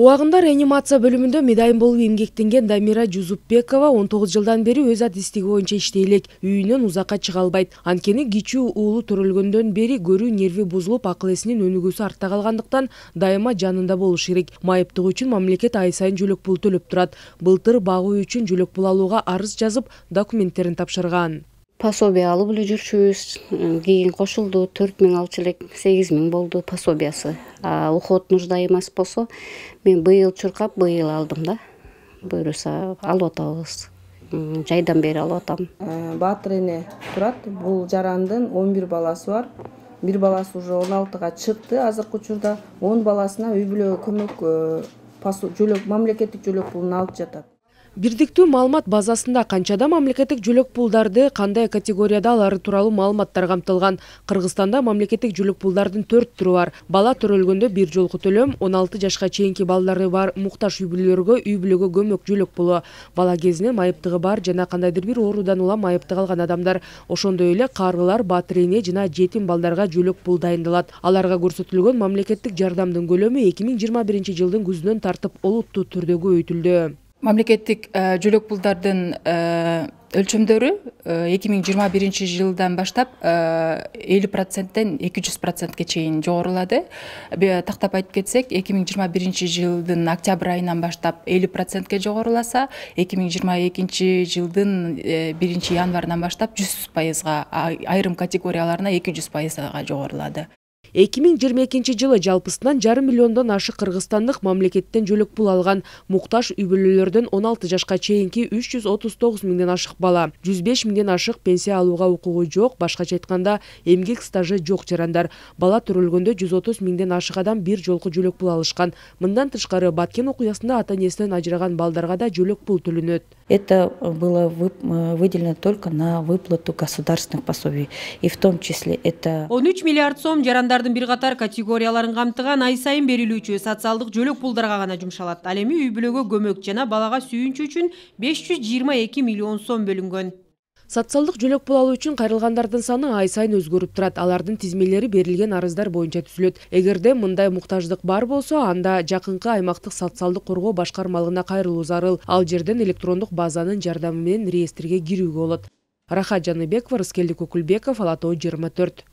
убагында реанимация бөлүмүндө медайым болуп эмгектенген дамира жузупбекова он тогуз жылдан бери өз адистиги боюнча иштей элек үйүнөн узакка чыга албайт анткени кичүү уулу төрөлгөндөн бери көрүү нерви бузулуп акыл эсинин өнүгүүсү артта калгандыктан дайыма жанында болуш керек майыптыгы үчүн мамлекет ай сайын жөлөк пул төлөп турат былтыр багуу үчүн жөлөк пул алууга арыз жазып документтерин тапшырган пособие алып эле жүрчүбүз кийин кошулду төрт миң алчу элек сегиз миң болду пособиясы уход нужда эмес болсо мен быйыл чуркап быйыл алдым да буюрса алып атабыз жайдан бери алып атам э, баатыр эне турат бул жарандын он бир баласы бар бир баласы уже он алтыга чыкты азыркы учурда он баласына үй бүлөгө көмөк э, жөлөк мамлекеттик жөлөк пулун алып жатат бирдиктүү маалымат базасында канчада мамлекеттик жөлөк пулдарды кандай категорияда алары тууралуу маалыматтар камтылган кыргызстанда мамлекеттик жөлөк пулдардын төрт түрү бар бала төрөлгөндө бир жолку төлөм он алты жашка чейинки балдары бар муктаж үй бүлөлөргө үй бүлөгө көмөк жөлөк пулу бала кезинен майыптыгы бар жана кандайдыр бир оорудан улам майыптык алган адамдар ошондой эле карылар батыр эне жана жетим балдарга жөлөк пул дайындалат аларга көрсөтүлгөн мамлекеттик жардамдын көлөмү эки миң жыйырма биринчи жылдын күзүнөн тартып олуттуу түрдө көбөйтүлдү мамлекеттік э, жүлек пұлдардың э, өлшемдері 2021 э, жылдан баштап 50 проценттен 200 процентке чейін жоғарылады тақтап айтып кетсек 2021 жылдың октябрь айынан баштап 50 процентке жоғарыласа 2022 жылдың 1 январынан баштап 100 айрым категорияларына 200 пайызға жоғарылады эки миң жыйырма экинчи жылы жалпысынан жарым миллиондон ашык кыргызстандык мамлекеттен жөлөк пул алган муктаж үй бүлөлөрдөн он алты жашка чейинки үч жүз отуз тогуз миңден ашык бала жүз беш миңден ашык пенсия алууга укугу жок башкача айтканда эмгек стажы жок жарандар бала төрөлгөндө жүз отуз миңден ашык адам бир жолку жөлөк пул алышкан мындан тышкары баткен окуясында ата энесинен ажыраган балдарга да жөлөк пул төлөнөт Это было э, выделено только на выплату государственных пособий, и в том числе это... 13 миллиард сом жарандардын бир катар категорияларын камтыган ай сайын берилүүчү социалдык жөлөк пулдарга гана жумшалат ал эми үй бүлөгө көмөк жана балага сүйүнчү үчүн 522 миллион сом бөлүнгөн социалдык жөлөк пул алуу үчүн кайрылгандардын саны ай сайын өзгөрүп турат алардын тизмелери берилген арыздар боюнча түзүлөт эгерде мындай муктаждык бар болсо анда жакынкы аймактык социалдык коргоо башкармалыгына кайрылуу зарыл ал жерден электрондук базанын жардамы менен реестрге кирүүгө болот рахат жаныбекова рыскелдик өкүлбеков ала тоо жыйырма төрт